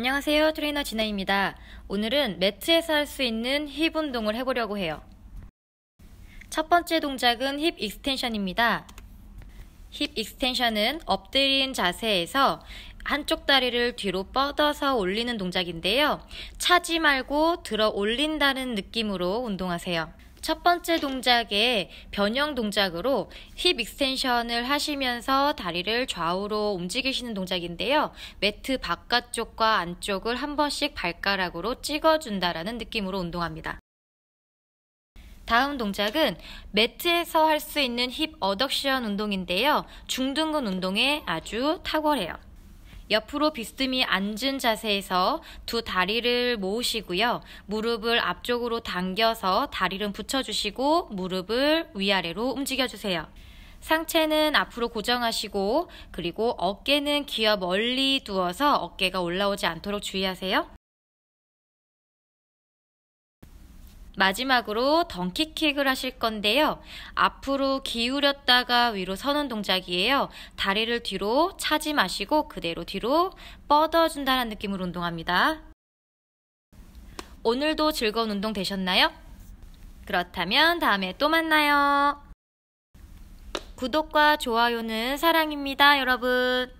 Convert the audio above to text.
안녕하세요. 트레이너 진아입니다. 오늘은 매트에서 할 수 있는 힙 운동을 해보려고 해요. 첫 번째 동작은 힙 익스텐션입니다. 힙 익스텐션은 엎드린 자세에서 한쪽 다리를 뒤로 뻗어서 올리는 동작인데요. 차지 말고 들어 올린다는 느낌으로 운동하세요. 첫 번째 동작에 변형 동작으로 힙 익스텐션을 하시면서 다리를 좌우로 움직이시는 동작인데요. 매트 바깥쪽과 안쪽을 한 번씩 발가락으로 찍어준다라는 느낌으로 운동합니다. 다음 동작은 매트에서 할 수 있는 힙 어덕션 운동인데요. 중등근 운동에 아주 탁월해요. 옆으로 비스듬히 앉은 자세에서 두 다리를 모으시고요. 무릎을 앞쪽으로 당겨서 다리를 붙여주시고 무릎을 위아래로 움직여주세요. 상체는 앞으로 고정하시고 그리고 어깨는 기어 멀리 두어서 어깨가 올라오지 않도록 주의하세요. 마지막으로 덩키킥을 하실 건데요. 앞으로 기울였다가 위로 서는 동작이에요. 다리를 뒤로 차지 마시고 그대로 뒤로 뻗어준다는 느낌으로 운동합니다. 오늘도 즐거운 운동 되셨나요? 그렇다면 다음에 또 만나요. 구독과 좋아요는 사랑입니다, 여러분.